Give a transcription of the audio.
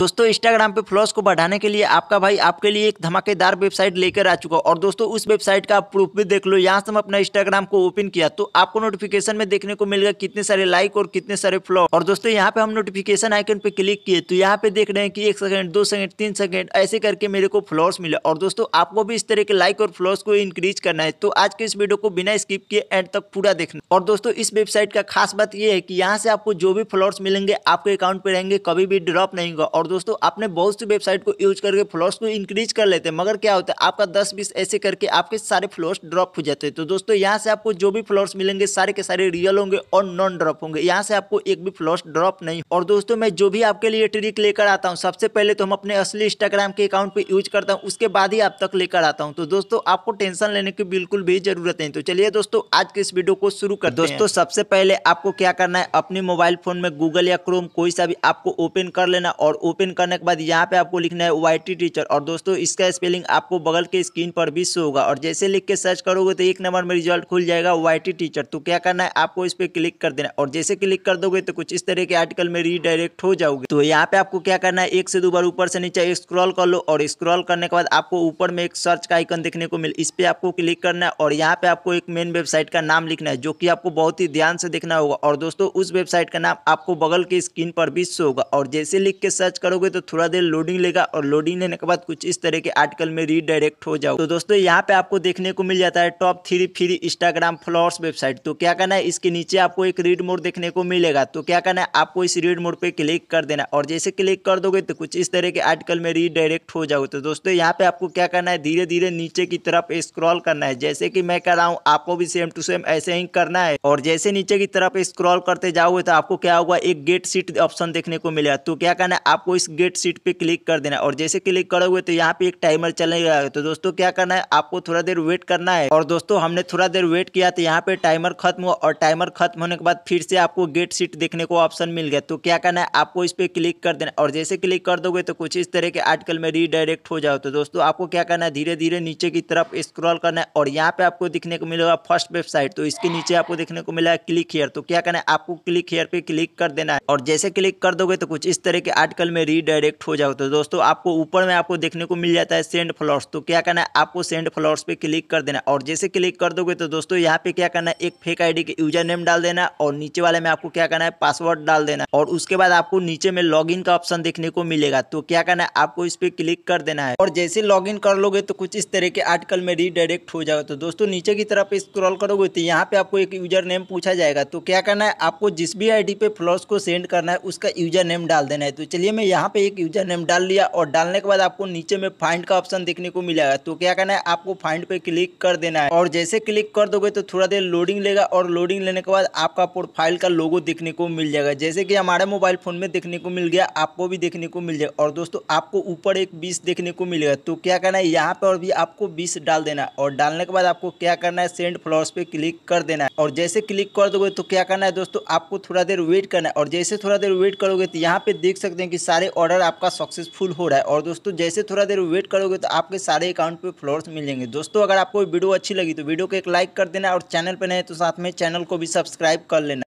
दोस्तों इंस्टाग्राम पे फ्लॉस को बढ़ाने के लिए आपका भाई आपके लिए एक धमाकेदार वेबसाइट लेकर आ चुका और दोस्तों उस वेबसाइट का आप प्रूफ भी देख लो यहाँ से हम अपना इंस्टाग्राम को ओपन किया तो आपको नोटिफिकेशन में देखने को मिल गया कितने सारे लाइक और कितने सारे फ्लो और दोस्तों यहाँ पे हम नोटिफिकेशन आइकन पे क्लिक किए तो यहाँ पे देख रहे हैं कि एक सेकंड दो सेकंड तीन सेकंड ऐसे करके मेरे को फ्लॉर्स मिले और दोस्तों आपको भी इस तरह के लाइक और फ्लॉस को इंक्रीज करना है तो आज के इस वीडियो को बिना स्किप किए एंड तक पूरा देखना और दोस्तों इस वेबसाइट का खास बात यह है कि यहाँ से आपको जो भी फ्लॉर्स मिलेंगे आपके अकाउंट पे रहेंगे कभी भी ड्रॉप नहीं होगा और और दोस्तों आपने बहुत सी वेबसाइट को यूज करके फ्लोर्स को इंक्रीज कर लेते हैं मगर क्या होता है आपका दस बीस ऐसे करके आपके सारे फ्लोर्स ड्रॉप हो जाते हैं तो दोस्तों यहाँ से आपको जो भी फ्लोर्स मिलेंगे सारे के सारे रियल होंगे और नॉन ड्रॉप होंगे यहाँ से आपको एक भी फ्लोर्स ड्रॉप नहीं और दोस्तों मैं जो भी आपके लिए ट्रिक लेकर आता हूँ सबसे पहले तो हम अपने असली इंस्टाग्राम के अकाउंट पर यूज करता हूँ उसके बाद ही आप तक लेकर आता हूँ तो दोस्तों आपको टेंशन लेने की बिल्कुल भी जरूरत नहीं तो चलिए दोस्तों आज के इस वीडियो को शुरू कर दोस्तों सबसे पहले आपको क्या करना है अपने मोबाइल फोन में गूगल या क्रोम कोई सा भी आपको ओपन कर लेना और ओपन करने के बाद यहाँ पे आपको लिखना है वाई टीचर और दोस्तों इसका स्पेलिंग आपको बगल के स्क्रीन पर भी शो होगा और जैसे लिख के सर्च करोगे तो एक नंबर में रिजल्ट खुल जाएगा वाई टीचर तो क्या करना है आपको इस पर क्लिक कर देना और जैसे क्लिक कर दोगे तो कुछ इस तरह के आर्टिकल में रीडायरेक्ट हो जाओगे तो यहाँ पे आपको क्या करना है एक से दो बार ऊपर से नीचे स्क्रॉल कर लो और स्क्रॉल करने के बाद आपको ऊपर में एक सर्च का आइकन देखने को मिले इस पर आपको क्लिक करना है और यहाँ पे आपको एक मेन वेबसाइट का नाम लिखना है जो कि आपको बहुत ही ध्यान से देखना होगा और दोस्तों उस वेबसाइट का नाम आपको बगल के स्क्रीन पर भी शो होगा और जैसे लिख के सर्च करोगे तो थोड़ा देर लोडिंग लेगा और लोडिंग लेने के बाद कुछ इस तरह के आर्टिकल में रीडायरेक्ट हो जाओ तो दोस्तों यहाँ पे आपको देखने को मिल जाता है top three free Instagram followers website तो क्या करना है इसके नीचे आपको एक रीड मोड देखने को मिलेगा तो क्या करना है आपको इस रीड मोड पे क्लिक कर देना और जैसे क्लिक कर दोगे तो कुछ इस तरह के आर्टिकल में रीडायरेक्ट हो जाओ तो दोस्तों यहाँ पे आपको क्या करना है धीरे धीरे नीचे की तरफ स्क्रॉल करना है जैसे की मैं कर रहा हूँ आपको भी सेम टू सेम ऐसे ही करना है और जैसे नीचे की तरफ स्क्रॉल करते जाओगे तो आपको क्या होगा एक गेट सीट ऑप्शन देखने को मिलेगा तो क्या करना है आपको इस गेट सीट पे क्लिक कर देना और जैसे क्लिक करोगे तो यहाँ पे एक टाइमर चलने लगा तो दोस्तों क्या करना है आपको थोड़ा देर वेट करना है और दोस्तों हमने थोड़ा देर वेट किया तो यहाँ पे टाइमर खत्म हुआ और टाइमर खत्म होने के बाद फिर से आपको गेट सीट देखने को ऑप्शन मिल गया तो क्या करना है आपको इस पे क्लिक कर देना और जैसे क्लिक कर दोगे तो कुछ इस तरह के आर्टिकल में रीडायरेक्ट हो जाओ तो दोस्तों आपको क्या करना है धीरे धीरे नीचे की तरफ स्क्रॉल करना है और यहाँ पे आपको दिखने को मिलेगा फर्स्ट वेबसाइट तो इसके नीचे आपको देखने को मिला क्लिक हेयर तो क्या करना है आपको क्लिक हेयर पे क्लिक कर देना है और जैसे क्लिक कर दोगे तो कुछ इस तरह के आर्टिकल में रीडायरेक्ट हो जाओ तो दोस्तों आपको ऊपर में आपको देखने को मिल जाता है सेंड फ्लॉर्स तो क्या करना है आपको सेंड फ्लॉर्स पे क्लिक कर देना और जैसे क्लिक कर दोगे तो दोस्तों यहाँ पे क्या करना है एक फेक आईडी के यूजर नेम डाल देना और नीचे वाले में आपको क्या करना है पासवर्ड डाल देना और उसके बाद आपको नीचे में लॉग का ऑप्शन देखने को मिलेगा तो क्या करना है आपको इस पर क्लिक कर देना है और जैसे लॉग कर लोगे तो कुछ इस तरह के आर्टिकल में रीडायरेक्ट हो जाएगा तो दोस्तों नीचे की तरफ स्क्रॉल करोगे तो यहाँ पे आपको एक यूजर नेम पूछा जाएगा तो क्या करना है आपको जिस भी आईडी पे फ्लॉर्स को सेंड करना है उसका यूजर नेम डाल देना है तो चलिए मैं यहाँ पे एक यूजर नेम डाल लिया और डालने के बाद आपको नीचे में फाइंड का ऑप्शन देखने को मिलेगा तो क्या करना है आपको फाइंड पे क्लिक कर देना है और जैसे क्लिक कर दोगे तो थोड़ा देर लोडिंग लेगा और लोडिंग लेने के बाद आपका प्रोफाइल का लोगो देखने को मिल जाएगा जैसे कि हमारे मोबाइल फोन में देखने को मिल गया आपको भी देखने को मिल जाएगा और दोस्तों आपको ऊपर एक बीस देखने को मिलेगा तो क्या करना है यहाँ पर भी आपको बीस डाल देना और डालने के बाद आपको क्या करना है सेंड फ्लॉर्स पे क्लिक कर देना है और जैसे क्लिक कर दोगे तो क्या करना है दोस्तों आपको थोड़ा देर वेट करना है और जैसे थोड़ा देर वेट करोगे तो यहाँ पे देख सकते हैं कि सारे सारे ऑर्डर आपका सक्सेसफुल हो रहा है और दोस्तों जैसे थोड़ा देर वेट करोगे तो आपके सारे अकाउंट पे फ्लोर्स मिल जाएंगे दोस्तों अगर आपको वीडियो अच्छी लगी तो वीडियो को एक लाइक कर देना और चैनल पर नहीं तो साथ में चैनल को भी सब्सक्राइब कर लेना